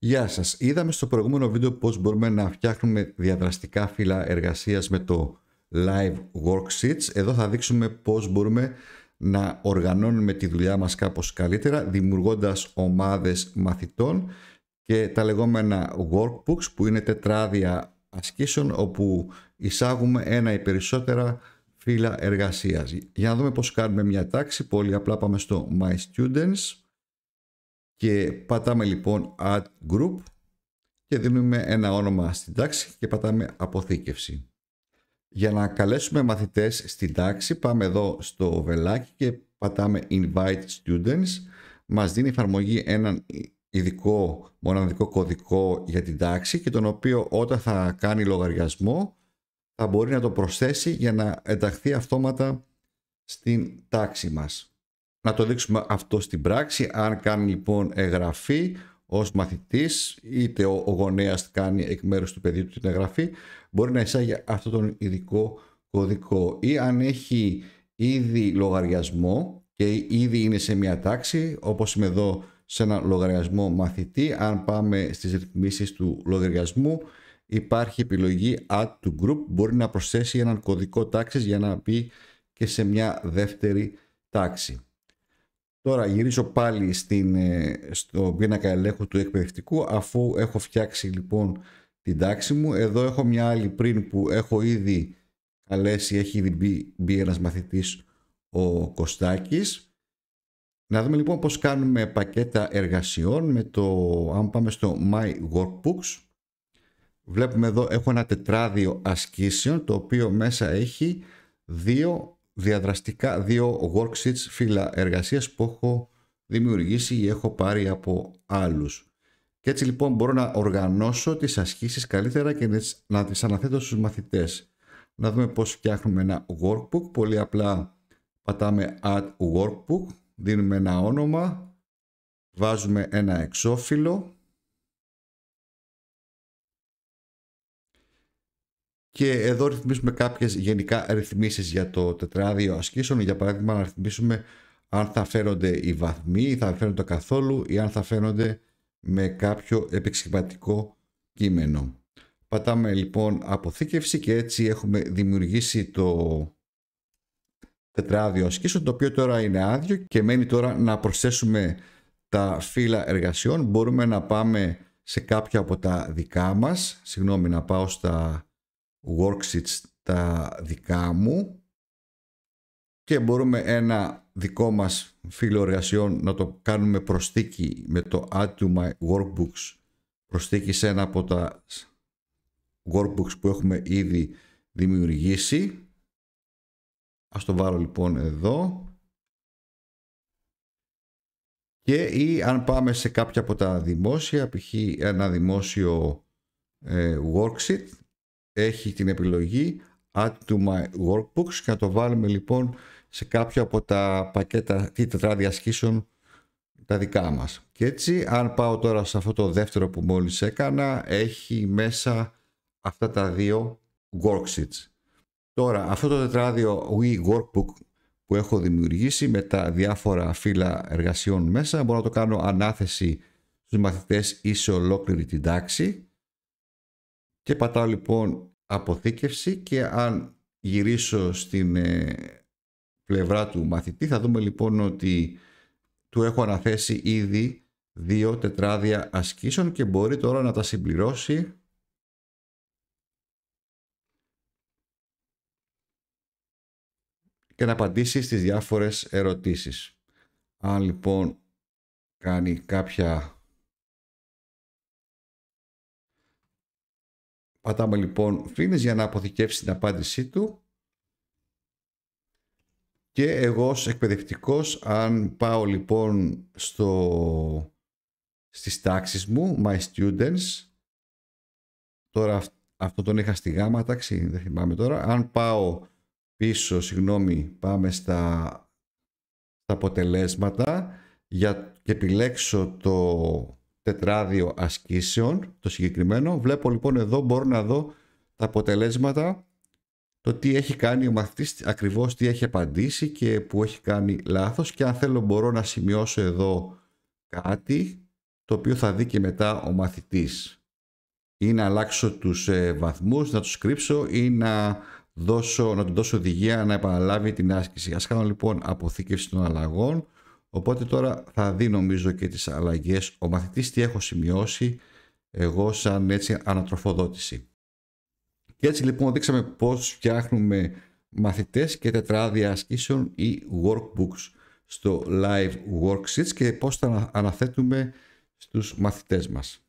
Γεια σας. Είδαμε στο προηγούμενο βίντεο πώς μπορούμε να φτιάχνουμε διαδραστικά φύλλα εργασίας με το Live Worksheets. Εδώ θα δείξουμε πώς μπορούμε να οργανώνουμε τη δουλειά μας κάπως καλύτερα, δημιουργώντας ομάδες μαθητών και τα λεγόμενα workbooks που είναι τετράδια ασκήσεων όπου εισάγουμε ένα ή περισσότερα φύλλα εργασίας. Για να δούμε πώς κάνουμε μια τάξη, πολύ απλά πάμε στο My Students και πατάμε λοιπόν Add Group και δίνουμε ένα όνομα στην τάξη και πατάμε Αποθήκευση. Για να καλέσουμε μαθητές στην τάξη πάμε εδώ στο βελάκι και πατάμε Invite Students. Μας δίνει η εφαρμογή έναν ειδικό μοναδικό κωδικό για την τάξη και τον οποίο όταν θα κάνει λογαριασμό θα μπορεί να το προσθέσει για να ενταχθεί αυτόματα στην τάξη μας να το δείξουμε αυτό στην πράξη. Αν κάνει λοιπόν εγγραφή ως μαθητής, είτε ο, ο γονέας κάνει εκ μέρους του παιδιού του την εγγραφή, μπορεί να εισάγει αυτόν τον ειδικό κωδικό. Ή αν έχει ήδη λογαριασμό και ήδη είναι σε μια τάξη, όπως είμαι εδώ σε ένα λογαριασμό μαθητή, αν πάμε στις ρυθμίσεις του λογαριασμού, υπάρχει επιλογή Add to Group, μπορεί να προσθέσει έναν κωδικό τάξης για να μπει και σε μια δεύτερη τάξη. Τώρα γυρίζω πάλι στην, ε, στο πίνακα ελέγχου του εκπαιδευτικού αφού έχω φτιάξει λοιπόν την τάξη μου. Εδώ έχω μια άλλη πριν που έχω ήδη καλέσει, έχει ήδη μπει, μπει ένας μαθητής ο Κωστάκης. Να δούμε λοιπόν πώς κάνουμε πακέτα εργασιών με το, αν πάμε στο My Workbooks. Βλέπουμε εδώ έχω ένα τετράδιο ασκήσεων το οποίο μέσα έχει δύο διαδραστικά δύο worksheets φύλλα εργασίας που έχω δημιουργήσει ή έχω πάρει από άλλους. Και έτσι λοιπόν μπορώ να οργανώσω τις ασκήσεις καλύτερα και να τις αναθέτω στους μαθητές. Να δούμε πώς φτιάχνουμε ένα workbook. Πολύ απλά πατάμε Add Workbook, δίνουμε ένα όνομα, βάζουμε ένα εξώφυλλο και εδώ ρυθμίσουμε κάποιες γενικά ρυθμίσεις για το τετράδιο ασκήσεων. Για παράδειγμα να ρυθμίσουμε αν θα φαίνονται οι βαθμοί θα φαίνονται καθόλου ή αν θα φαίνονται με κάποιο επεξηγηματικό κείμενο. Πατάμε λοιπόν αποθήκευση και έτσι έχουμε δημιουργήσει το τετράδιο ασκήσεων το οποίο τώρα είναι άδειο και μένει τώρα να προσθέσουμε τα φύλλα εργασιών. Μπορούμε να πάμε σε κάποια από τα δικά μας, συγγνώμη να πάω στα worksheets τα δικά μου και μπορούμε ένα δικό μας φύλλο εργασιών να το κάνουμε προσθήκη με το Add to my workbooks προσθήκη σε ένα από τα workbooks που έχουμε ήδη δημιουργήσει. Ας το βάλω λοιπόν εδώ. Και ή αν πάμε σε κάποια από τα δημόσια, π.χ. ένα δημόσιο ε, worksheet, έχει την επιλογή Add to my workbooks και να το βάλουμε λοιπόν σε κάποιο από τα πακέτα ή τετράδια ασκήσεων τα δικά μας. Και έτσι αν πάω τώρα σε αυτό το δεύτερο που μόλις έκανα έχει μέσα αυτά τα δύο worksheets. Τώρα αυτό το τετράδιο We Workbook που έχω δημιουργήσει με τα διάφορα φύλλα εργασιών μέσα μπορώ να το κάνω ανάθεση στους μαθητές ή σε ολόκληρη την τάξη και πατάω λοιπόν αποθήκευση και αν γυρίσω στην ε, πλευρά του μαθητή θα δούμε λοιπόν ότι του έχω αναθέσει ήδη δύο τετράδια ασκήσεων και μπορεί τώρα να τα συμπληρώσει και να απαντήσει στις διάφορες ερωτήσεις. Αν λοιπόν κάνει κάποια Πατάμε λοιπόν φίνες για να αποθηκεύσεις την απάντησή του και εγώ ως εκπαιδευτικός αν πάω λοιπόν στο... στις τάξεις μου, my students, τώρα αυτό τον είχα στη γάμα τάξη, δεν θυμάμαι τώρα, αν πάω πίσω, συγγνώμη, πάμε στα, στα αποτελέσματα για... και επιλέξω το τετράδιο ασκήσεων, το συγκεκριμένο. Βλέπω λοιπόν εδώ, μπορώ να δω τα αποτελέσματα, το τι έχει κάνει ο μαθητής, ακριβώς τι έχει απαντήσει και που έχει κάνει λάθος και αν θέλω μπορώ να σημειώσω εδώ κάτι το οποίο θα δει και μετά ο μαθητής ή να αλλάξω τους ε, βαθμούς, να τους κρύψω ή να, δώσω, να του δώσω οδηγία να επαναλάβει την άσκηση. Ας κάνω λοιπόν αποθήκευση των αλλαγών Οπότε τώρα θα δει νομίζω και τις αλλαγές ο μαθητής τι έχω σημειώσει εγώ σαν έτσι ανατροφοδότηση. Και έτσι λοιπόν δείξαμε πώς φτιάχνουμε μαθητές και τετράδια ασκήσεων ή workbooks στο live worksheets και πώς τα αναθέτουμε στους μαθητές μας.